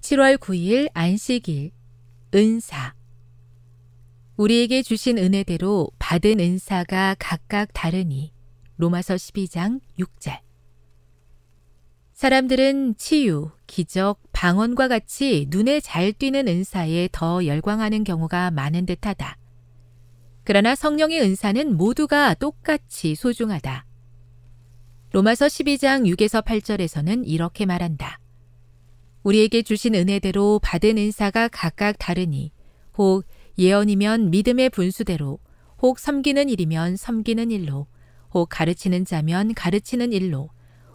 7월 9일 안식일 은사 우리에게 주신 은혜대로 받은 은사가 각각 다르니 로마서 12장 6절 사람들은 치유, 기적, 방언과 같이 눈에 잘 띄는 은사에 더 열광하는 경우가 많은 듯하다. 그러나 성령의 은사는 모두가 똑같이 소중하다. 로마서 12장 6에서 8절에서는 이렇게 말한다. 우리에게 주신 은혜대로 받은 은사가 각각 다르니 혹 예언이면 믿음의 분수대로 혹 섬기는 일이면 섬기는 일로 혹 가르치는 자면 가르치는 일로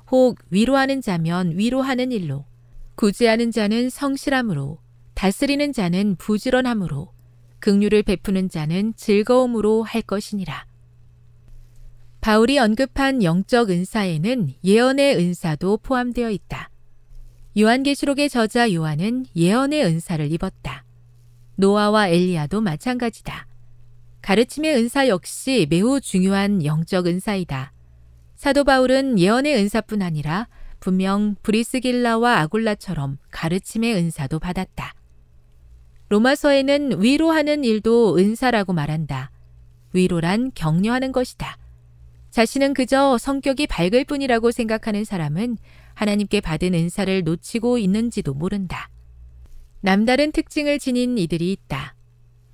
혹 위로하는 자면 위로하는 일로 구제하는 자는 성실함으로 다스리는 자는 부지런함으로 극류를 베푸는 자는 즐거움으로 할 것이니라. 바울이 언급한 영적 은사에는 예언의 은사도 포함되어 있다. 요한계시록의 저자 요한은 예언의 은사를 입었다. 노아와 엘리야도 마찬가지다. 가르침의 은사 역시 매우 중요한 영적 은사이다. 사도 바울은 예언의 은사뿐 아니라 분명 브리스길라와 아굴라처럼 가르침의 은사도 받았다. 로마서에는 위로하는 일도 은사라고 말한다. 위로란 격려하는 것이다. 자신은 그저 성격이 밝을 뿐이라고 생각하는 사람은 하나님께 받은 은사를 놓치고 있는지도 모른다. 남다른 특징을 지닌 이들이 있다.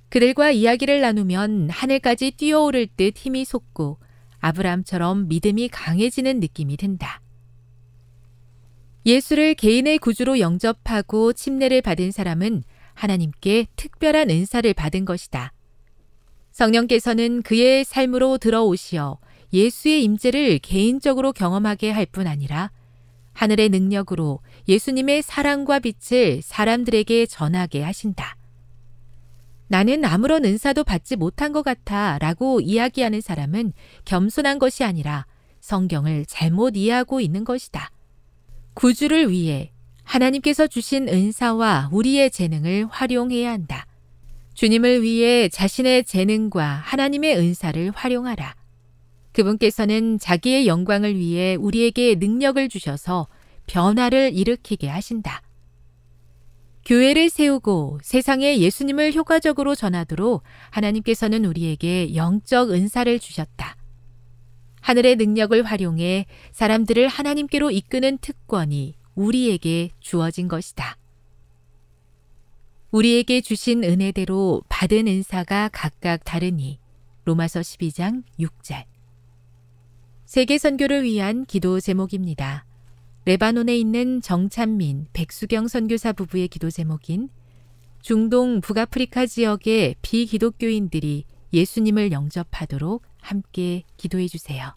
그들과 이야기를 나누면 하늘까지 뛰어오를 듯 힘이 솟고 아브라함처럼 믿음이 강해지는 느낌이 든다. 예수를 개인의 구주로 영접하고 침례를 받은 사람은 하나님께 특별한 은사를 받은 것이다. 성령께서는 그의 삶으로 들어오시어 예수의 임재를 개인적으로 경험하게 할 뿐 아니라 하늘의 능력으로 예수님의 사랑과 빛을 사람들에게 전하게 하신다. 나는 아무런 은사도 받지 못한 것 같아 라고 이야기하는 사람은 겸손한 것이 아니라 성경을 잘못 이해하고 있는 것이다. 구주를 위해 하나님께서 주신 은사와 우리의 재능을 활용해야 한다. 주님을 위해 자신의 재능과 하나님의 은사를 활용하라. 그분께서는 자기의 영광을 위해 우리에게 능력을 주셔서 변화를 일으키게 하신다. 교회를 세우고 세상에 예수님을 효과적으로 전하도록 하나님께서는 우리에게 영적 은사를 주셨다. 하늘의 능력을 활용해 사람들을 하나님께로 이끄는 특권이 우리에게 주어진 것이다. 우리에게 주신 은혜대로 받은 은사가 각각 다르니 로마서 12장 6절. 세계 선교를 위한 기도 제목입니다. 레바논에 있는 정찬민, 백수경 선교사 부부의 기도 제목인 중동 북아프리카 지역의 비기독교인들이 예수님을 영접하도록 함께 기도해 주세요.